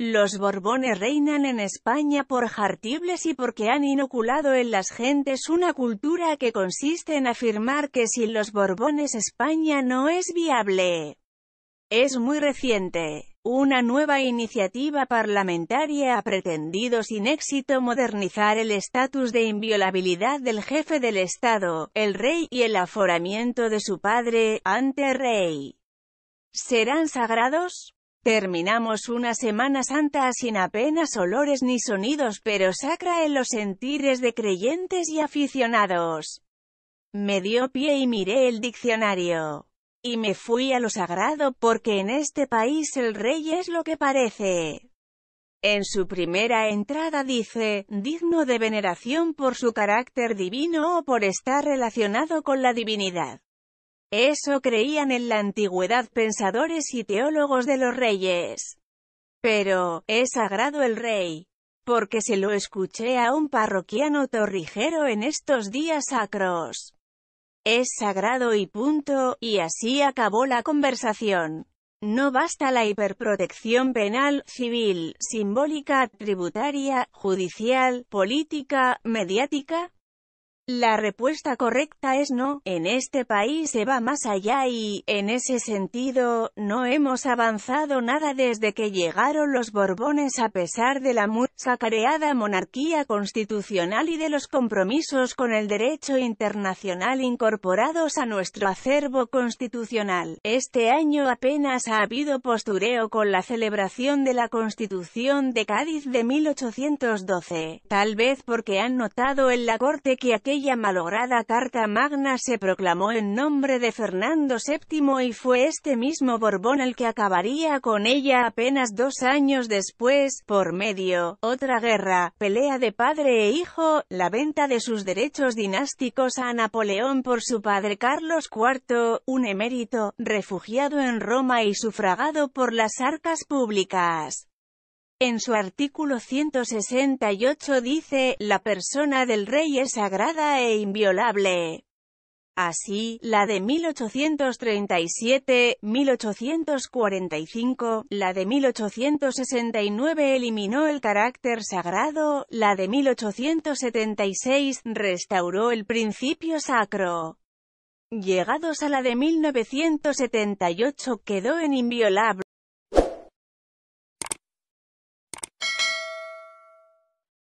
Los Borbones reinan en España por jartibles y porque han inoculado en las gentes una cultura que consiste en afirmar que sin los Borbones España no es viable. Es muy reciente. Una nueva iniciativa parlamentaria ha pretendido sin éxito modernizar el estatus de inviolabilidad del jefe del Estado, el rey, y el aforamiento de su padre, ante rey. ¿Serán sagrados? Terminamos una Semana Santa sin apenas olores ni sonidos pero sacra en los sentires de creyentes y aficionados. Me dio pie y miré el diccionario. Y me fui a lo sagrado porque en este país el rey es lo que parece. En su primera entrada dice, digno de veneración por su carácter divino o por estar relacionado con la divinidad. Eso creían en la antigüedad pensadores y teólogos de los reyes. Pero, es sagrado el rey, porque se lo escuché a un parroquiano torrijero en estos días sacros. Es sagrado y punto, y así acabó la conversación. No basta la hiperprotección penal, civil, simbólica, tributaria, judicial, política, mediática, la respuesta correcta es no, en este país se va más allá y, en ese sentido, no hemos avanzado nada desde que llegaron los Borbones a pesar de la muy sacareada monarquía constitucional y de los compromisos con el derecho internacional incorporados a nuestro acervo constitucional. Este año apenas ha habido postureo con la celebración de la Constitución de Cádiz de 1812, tal vez porque han notado en la corte que aquella aquella malograda Carta Magna se proclamó en nombre de Fernando VII y fue este mismo Borbón el que acabaría con ella apenas dos años después, por medio, otra guerra, pelea de padre e hijo, la venta de sus derechos dinásticos a Napoleón por su padre Carlos IV, un emérito, refugiado en Roma y sufragado por las arcas públicas. En su artículo 168 dice, la persona del rey es sagrada e inviolable. Así, la de 1837, 1845, la de 1869 eliminó el carácter sagrado, la de 1876 restauró el principio sacro. Llegados a la de 1978 quedó en inviolable.